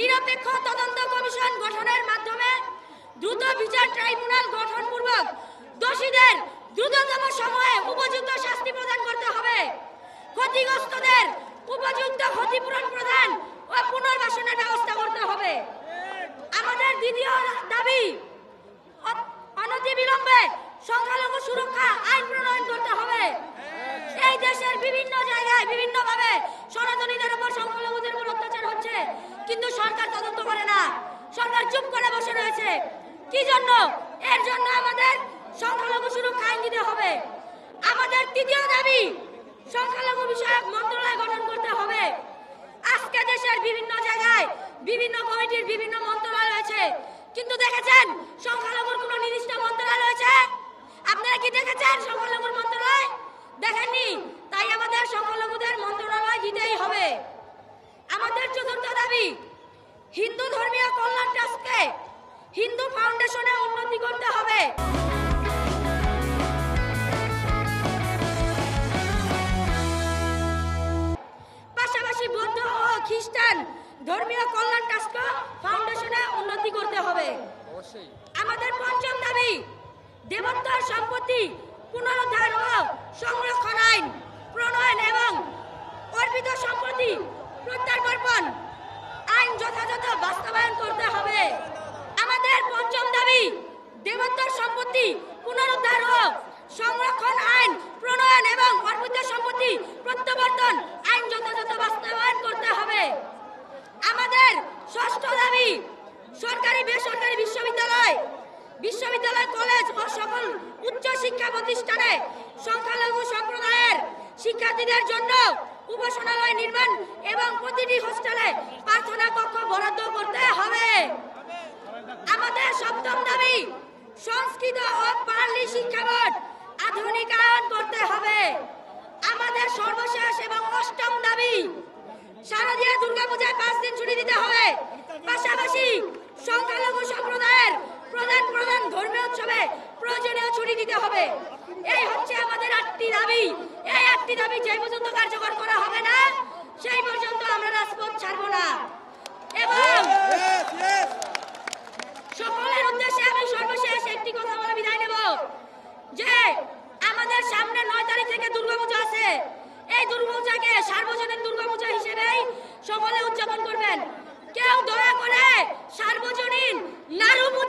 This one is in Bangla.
নিরপেক্ষ তদন্ত কমিশন গঠনের মাধ্যমে দ্রুত বিচার ট্রাইব্যুনাল গঠনপূর্বক দোষীদের দ্রুততম সময়ে উপযুক্ত শাস্তি প্রদান করতে হবে ক্ষতিগ্রস্তদের উপযুক্ত ক্ষতিপূরণ প্রদান ও পুনর্বাসনের ব্যবস্থা করতে হবে আমাদের দ্বিতীয় দাবি অনতিবিলম্বে সংখ্যালঘু সুরক্ষা আইন প্রণয়ন করতে হবে এই দেশের বিভিন্ন জায়গায় বিভিন্নভাবে সনাতনীদের উপর সংখ্যালঘুদের উপর অত্যাচার হচ্ছে কিন্তু সরকার তদন্ত করে না সরকার চুপ করে বসে রয়েছে কি জন্য এর জন্য আমাদের সংখ্যালঘু সুরক্ষা আইন দিতে হবে আমাদের তৃতীয় দাবি সংখ্যালঘু বিষয়ক মন্ত্রণালয় গঠন করতে হবে আজকে দেশের বিভিন্ন জায়গায় বিভিন্ন কমিটির বিভিন্ন মন্ত্রণালয় রয়েছে কিন্তু দেখেছেন সংখ্যা হিন্দু ধর্মীয় কল্যাণ ট্রাস্টকে হিন্দু ফাউন্ডেশনে উন্নতি করতে হবে পাশাপাশি বৌদ্ধ ও খ্রিস্টান ধর্মীয় কল্যাণ ট্রাস্টকে ফাউন্ডেশনে উন্নতি করতে হবে আমাদের পঞ্চম দাবি দেবত্বর সম্পত্তি পুনরুদ্ধার ও সংরক্ষণ আইন প্রণয়ন এবং অর্পিত সম্পত্তি সম্পত্তি পুনরুদ্ধার ও সংরক্ষণ আইন প্রণয়ন এবং অর্পিত সম্পত্তি প্রত্যাবর্তন আইন যথাযথ বাস্তবায়ন করতে হবে আমাদের ষষ্ঠ দাবি সরকারি বেসরকারি বিশ্ববিদ্যালয় বিশ্ববিদ্যালয় কলেজ ও সকল উচ্চ শিক্ষা প্রতিষ্ঠানে সংখ্যালঘু সম্প্রদায়ের শিক্ষার্থীদের জন্য উপাসনালয় নির্মাণ এবং প্রতিটি হোস্টেলে প্রার্থনা কক্ষ বরাদ্দ করতে হবে আমাদের সপ্তম দাবি সংস্কৃত ও পাল্লি শিক্ষা বোর্ড আধুনিকায়ন করতে হবে আমাদের সর্বশেষ এবং অষ্টম দাবি শারদীয় দুর্গাপূজায় পাঁচ দিন ছুটি দিতে হবে পাশাপাশি সংখ্যালঘু সম্প্রদায়ের প্রধান প্রধান ধর্মীয় উৎসবে প্রয়োজনীয় ছুটি দিতে হবে এই হচ্ছে আমাদের আটটি দাবি এই আটটি দাবি যে পর্যন্ত কার্যকর করা এই দুর্গাপূজাকে সার্বজনীন দুর্গাপূজা হিসেবেই সকলে উদযাপন করবেন কেউ দয়া করে সার্বজনীন নারু